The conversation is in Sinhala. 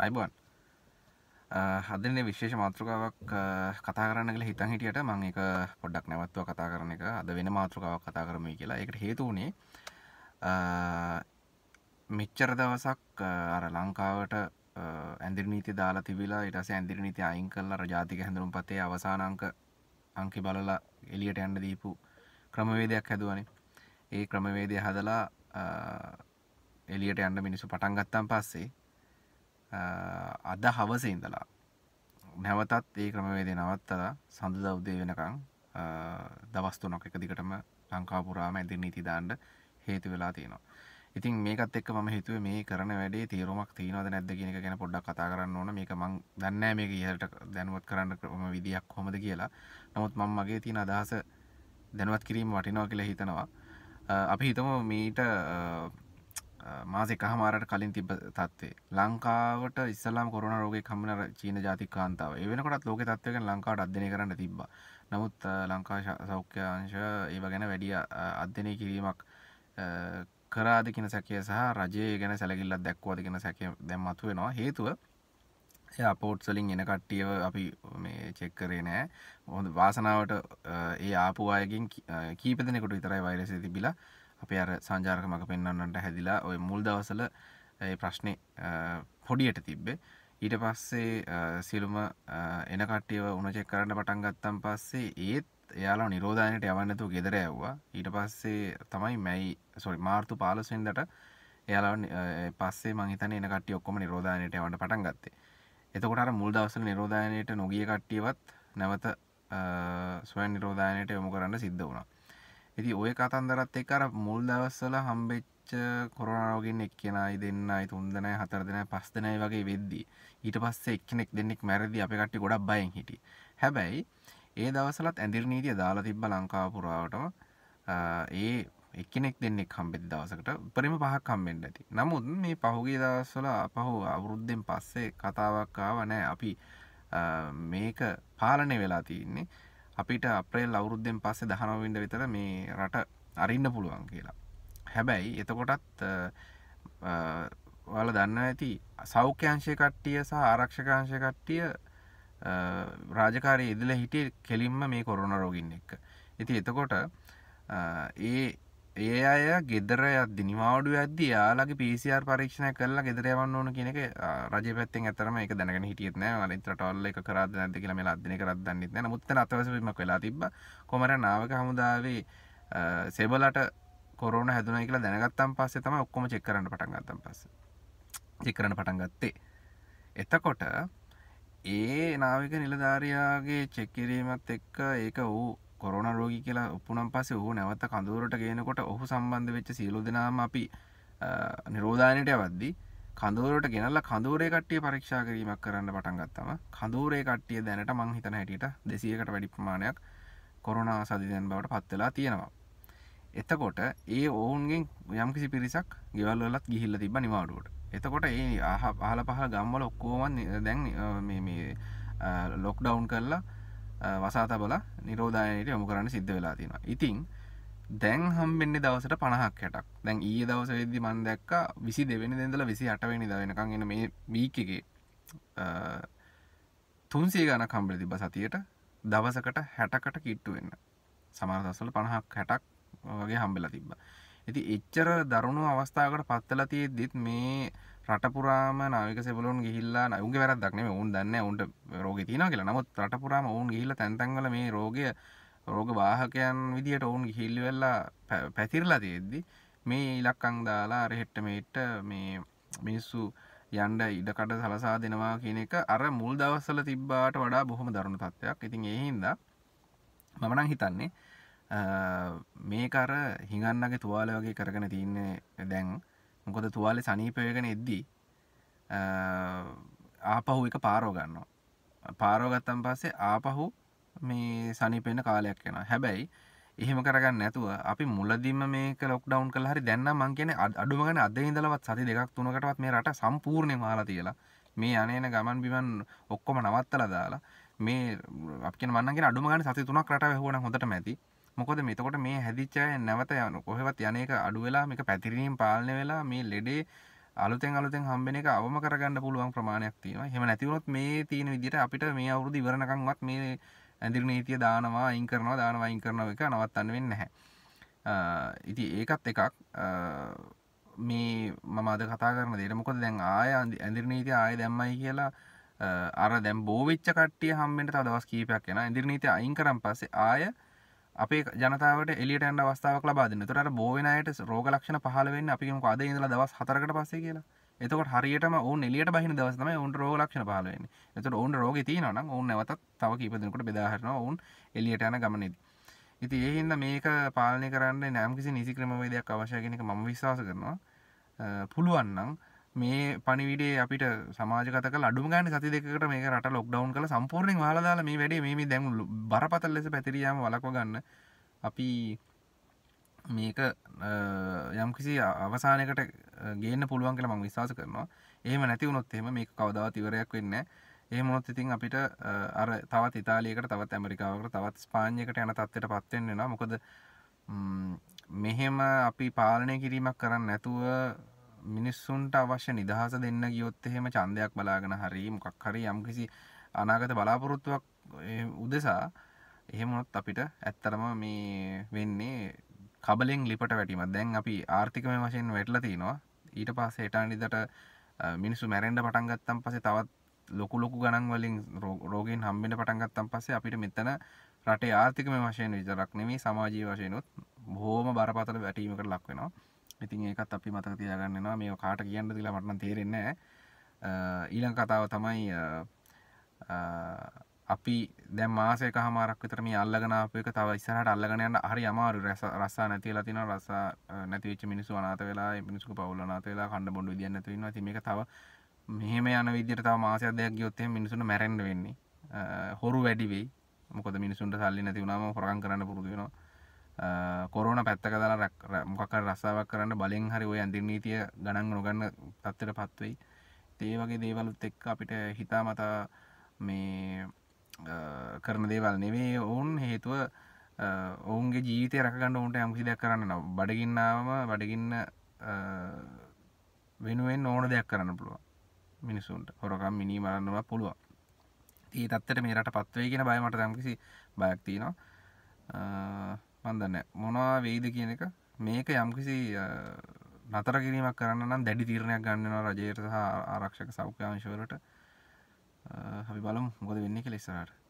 අයිබොන් හදන විශේෂ මාතෘකාවක් කතා කරන්න කළ හිතන් හිටියට මං එක පොඩ්ඩක් නැවත්ව කතා කරන එක අද වෙන මාතෘකාවක් කතා කරම කියලා එකට හේතුවනේ මෙච්චර දවසක් අර ලංකාවට ඇදිරනීති දාලා තිබිලා ඉටස ඇදිරනීති අයින් කල්ලා රජාතික හැඳරුම් පතේ අවසානංක අංකි බලලා එලියට ඇන්ඩ දීපු ක්‍රමවේදයක් හැදුවනේ ඒ ක්‍රමවේදය හදලා එලියට ඇන්ඩ මිනිසු පටන්ගත්තන් පස්සේ අද හවස ඉඳලා නැවතත් ඒ ක්‍රමවේදේ නවත්තලා සඳ දෞදේ වෙනකං දවස්තුනොක් එක දිගටම ලංකාපුරාම ඇදි නීතිදාන්ඩ හේතු වෙලා තියෙනවා ඉතින් මේකත් එක්ක ම හිතුව මේ කරන වැඩේ තේරුමක් තියනවද නැද කියෙන ගැන පොඩ්ඩක් කතා කරන්න ඕන මේක මං දන්න මේක ඉහට දැනුවත් කරන්න ක්‍රම විදියක් හොමද කියලා නමුත් මං මගේ තියෙන අදහස දැනුවත් කිරීම වටිනෝ කියලා හිතනවා අපි හිතම මීට මාසෙක හමාරට කලින් තිබ තත්වේ ලංකාවට ඉස්සලාම් කොරන රෝග කමන චීන ජාති කාන්තාව එවනකොටත් ලෝක තත්වක ලංකාට අධ්‍යනය කරන්න තිබ්බ නමුත් ලංකා සෞඛ්‍ය අංශ ඒව ගැන වැඩිය අධ්‍යනය කිරීමක් කරාද කියෙන සැකය සහ රජය ගැන සැලකිල්ලත් දැක්වාද කියෙන සැක දැම්මතු වෙනවා හේතුව පෝට්සලින් එන කට්ටියව අපි මේ චෙක්කරේ නෑ හොඳ වාසනාවට ඒ ආපු අයකින් කීපදනෙකුට විතරයි වෛරසය තිබිලා අප අර සංජාර්ක මඟ පෙන්න්නන්නට හැදිලා ඔය මුල් දවසල ප්‍රශ්නය පොඩියට තිබ්බේ ඊට පස්සේ සිලුම එන කට්ටියව උනචෙක් කරන්න පටන් ගත්තම් පස්සේ ඒත් එයාලා නිරෝධානයට යවන්නතු ගෙදර ඇව්වා ඊට පස්සේ තමයි මැයි සොරි මාර්තු පාලසෙන්දට එයාලා පස්සේ මහිතන එන කට ඔක්කොම නිරෝධානයට යවන්න පටන් ගත්තේ එතකොට මුල් දවසල නිරෝධානයට නොගිය කට්ටියවත් නැවත ස්වයන් නිරෝධානයට යොමු කරන්න සිද්ධ වුණා ඇති ඔය කතන්දරත් එක් අර මුල් දවස්සල හම්බෙච්ච කොරනාවගෙන් එක් කියෙනයි දෙන්නයි තුන්දනෑ හතර දෙනෑ පස් දෙනයි වගේ වෙද්දී ඊට පස්සේ එක්කෙනෙක් දෙන්නෙක් මැරදි අපි කට්ටි ගොඩක් බයෙන් හිටි හැබැයි ඒ දවසලත් ඇදිර නීතිය දාලා තිබ්බ ලංකාපුරාවටම ඒ එකනෙක් දෙන්නෙක් හම්බෙත් දවසකට උපරිම පහක් හම්බෙන්ට ඇති නමුත් මේ පහුගේ දවස්වල පහු අවුරුද්ධෙන් පස්සේ කතාවක් ආව නෑ අපි මේක පාලනය වෙලා තියන්නේ අපිට අප්‍රේල් අවුරුද්ධෙන් පස්සේ දහනවින්ද විතර මේ රට අරින්න පුළුවන් කියලා හැබැයි එතකොටත් වල දන්න ඇති සෞඛ්‍යංශය කට්ටිය සහ ආරක්ෂකාංශය කට්ටිය රාජකාරය ඉදිල හිටිය කෙලින්ම මේ කොරුණ රෝගින් එක්ක ඉති එතකොට ඒ ඒ අය ගෙදර අද නිවාඩු ඇද යාලගේ පිසිR පරීක්ෂණ කරලා ගෙදරයවන්න ඕන කියෙනෙක රජ පත් අතරම එක දැන හිටියන ටොල්ල එක කරද නැද කියල මේ අදන කරදන්න න මුත්ත අතවසීමක් වෙලා තිබ කොමර නාවක හමුදාවේ සෙබලට කොරන හැදන එක දැනගත්තම් පස්සේ තම ඔක්කොම චෙක්කරන්න පටන් ගත්තම් පස්ස චෙක්කරන පටන් ගත්තේ එතකොට ඒ නාවික නිලධාරයාගේ චෙක්කිරීමත් එක්ක ඒක වූ කොරන රෝගි කියලා උපනම් පසේ හු නැවත කඳුරට ගෙනකොට ඔහු සම්බන්ධ වෙච්ච සියලු දෙනාම අපි නිරෝධානයට අවද්දි කඳුරට ගෙනල්ල කඳුරේ කට්ටිය පරීක්ෂා කිරීමක් කරන්න පටන් ගත්තම කඳුරේ කට්ටිය දැනට මං හිතන හැටියට දෙසියකට වැඩි ප්‍රමාණයක් කොරනා සදිදැන් බවට පත්වෙලා තියෙනවා එතකොට ඒ ඔවුන්ගෙන් යම්කිසි පිරිසක් ගෙවල්ලත් ගිහිල්ල තිබ නිවාඩුවට එතකොට ඒ ආහ පහල පහ ගම්වල ඔක්කෝවන් දැන් ලොක් ඩවන්් කරලා වසා තබල නිරෝධායනයට යොමු කරන්න සිද්ධ වෙලා තියෙනවා ඉතිං දැන් හම්බෙන්න්න දවසට පණහක් හැටක් දැන් ඒ දවස වෙදදි මන් දැක්ක විසි දෙවෙනි දෙදල විසි අටවෙනි දවෙනකං එන මේ වීකගේ තුන්සේ ගන කම්බල තිබ සතියට දවසකට හැටකට කිට්ටු වෙන්න සමාදසල පණහක් හැටක් වගේ හම්බෙලා තිබ්බා ඇති එච්චර දරුණු අවස්ථාවකට පත්තල තියෙද්දිත් මේ රටපුරාම නාවික සෙබලුන් ගිහිල්ලා නවුගේ වැරදක්නේ ඔවුන් දන්න උන්ට රෝග තින කියලා නමුත් රටපුරාම ඔවුන් ගිහිල්ල තැන්තංගල මේ රෝගය රෝග වාහකයන් විදිහට ඔවුන් ගිහිල්ලි වෙල්ලා පැතිරලා තියෙද්දි මේ ඉලක්කං දාලා රෙහෙට්ට මේට්ට මේ මිනිස්සු යන්ඩ ඉඩකට සලසා දෙනවා කියන එක අර මුල් දවස්සල තිබ්බාට වඩා බොහොම දරුණු තත්ත්වයක් ඉතින් ඒහින්දා මමනං හිතන්නේ මේකර හිඟන්නගේ තුවාල වගේ කරගෙන තියන්නේ දැන් මොකොද තුවාලෙ සනීපයගෙන එද්දී ආපහු එක පාරෝගන්නවා පාරෝගත්තන් පස්සේ ආපහු මේ සනිපෙන කාලයක් වෙන හැබැයි එහෙම කරගන්න නැතුව අපි මුලදිම මේක ලොක්ඩවන් කල හරි දැන්න මංකෙන අඩුමගන අද ඉදලවත් සති දෙකක් තුනකටවත් මේ රට සම්පූර්ණය හලා තියලා මේ අනේන ගමන් බිමන් ඔක්කොම නවත්තල දාලා මේ අප මන්ගේ අඩුමගන සති තුනක් රට හුවන හොඳට මැති මොකද මෙතකොට මේ හැදිච්චය නැවත යනු කොහෙවත් යනක අඩුවෙලා මේක පැතිරීම් පාලන වෙලා මේ ලෙඩේ අලුතෙන් අලුතෙන් හම්බෙන එක අවම කරගන්න පුළුවන් ප්‍රමාණයක් තියෙනවා එහෙම නැතිවොත් මේ තියෙන විදිහට අපිට මේ අවුරුදු ඉවරනකම්වත් මේ ඇඳිරි නීතිය දානවා අයින් කරනවා දානවා අයින් කරනවා එක නවත්තන්න වෙන්නේ නැහැ. ඉතින් ඒකත් එකක් මේ මම අද කතා කරන දෙයට මොකද දැන් ආය ඇඳිරි නීතිය ආය දැම්මයි කියලා අර දැන් බෝ වෙච්ච කට්ටිය හම්බෙන්න තව දවස් කීපයක් යනවා. ඇඳිරි නීතිය අයින් කරන් පස්සේ ආය අපේ ජනතාවට එලියට ඇන්න අවස්ථාවක් ලබාදන්න තොට බෝවෙනයට රෝග ලක්ෂණ පහලවෙන්න අපිම අද ඉඳලා දවස් හතරකට පස්සේ කියලා එතකොට හරියටම ඕන් එලියට බහින දවසම ඔන් රෝග ලක්ෂණ පාලවෙන්න එතට ඔවන් රෝග තියනන ඔන්න නැවතත් තව කීපදනකට බෙදාහරන ඔවන් එලියට යන ගමනෙද ඉති ඒහින්ද මේක පාලනය කරන්න නෑම්කිසි නිසි ක්‍රමවේදයක් අවශයගෙනක ම විශවාස කරනවා පුළුවන්නම් මේ පනිවිඩේ අපිට සමාජකතක ලඩු ගන සති දෙකට මේ රට ලොක්ඩවන් කළ සම්පූර්ණෙන් හලදාල මේ වැඩේ මේ දැමුලු බරපතල් ලෙස පැතිරියම වලක ගන්න අපි මේක යම්කිසි අවසානකට ගේන්න පුළුවන් කියලා මම විශ්වාස කරනවා එහෙම නැති වුණොත් එහෙම මේක කවදාවත් ඉවරයක් වෙන්නේ නැහැ එහෙම වුණොත් ඉතින් අපිට අර තවත් ඉතාලියකට තවත් ඇමරිකාවකට තවත් ස්පාඤ්ඤයකට යන තත්ත්වයට පත් වෙන්න වෙනවා මොකද මෙහෙම අපි පාලනය කිරීමක් කරන්න නැතුව මිනිස්සුන්ට අවශ්‍ය නිදහස දෙන්න ගියොත් එහෙම ඡන්දයක් බලාගෙන හරි මොකක් හරි යම්කිසි අනාගත බලාපොරොත්තුවක් උදෙසා එහෙම වුණොත් අපිට ඇත්තටම මේ වෙන්නේ කබලෙන් ලිපට වැටීමක්. දැන් අපි ආර්ථිකමය වශයෙන් වැටලා තිනවා. ඊට පස්සේ හෙටන් ඉදට මිනිස්සු මැරෙන්න පටන් ගත්තන් පස්සේ තවත් ලොකු ලොකු ගණන් වලින් රෝගීන් හම්බෙන්න පටන් ගත්තන් පස්සේ අපිට මෙතන රටේ ආර්ථිකමය වශයෙන් විතරක් නෙමෙයි සමාජීය වශයෙන්ුත් බොහොම බරපතල වැටීමකට ලක් වෙනවා. ඉතින් ඒකත් අපි මතක තියාගන්නවා මේ කාට කියන්න දිලා මටනම් තේරෙන්නේ ඊළඟ කතාව තමයි අපි දැන් මාසයක හමාරක් විතර මේ අල්ලගෙන ආපු එක තව ඉස්සරහට අල්ලගෙන යන්න හරි අමාරු රස රසා නැති වෙලා තිනවා රසා නැති වෙච්ච මිනිස්සු අනාථ වෙලා ඒ මිනිස්සුක පවුල අනාථ වෙලා කන්න බොන්න විදියක් නැතුව ඉන්නවා ඉතින් මේක තව මෙහෙම යන විදිහට තව මාසයක් දෙකක් ගියොත් එහෙම මිනිසුන්ට මැරෙන්න වෙන්නේ හොරු වැඩි වෙයි මොකද මිනිසුන්ට සල්ලි නැති වුණාම හොරකම් කරන්න පුරුදු වෙනවා කොරන පැත්තක දලා රැක්මකක් රස්සාවක් කරන්න බලින් හරි ඔය ඇඳින් නීතිය ගණන් නොගන්න තත්තට පත්වෙයි තේ වගේ දේවලුත් එක්ක අපිට හිතා මතා මේ කරන දේවල් නෙවේ ඔවුන් හේතුව ඔවුන්ගේ ජීවිතය රැකගන්න ඔුන්ට ඇමසි දෙයක් කරන්න නව බඩගින්නාවම බඩගින්න වෙනුවෙන් ඕන දෙයක් කරන්න පුළුව මිනිසුන්ට හොරකම් මිනි මරන්නවා පුළුව ඒ තත්තට මේරට පත්වේ කියෙන බයමට දම්කිසි බයක් තිනවා මන්දන්න මොනවා වෙයිද කියන එක මේක යම්කිසි නතර කිරීමක් කරන්න නම් දැඩි තීරණයක් ගන්නවා රජයට සහ ආරක්ෂක සෞඛ්‍යංශවලට හවි බලම් මොකද වෙන්නේ කියලා ඉස්සරහට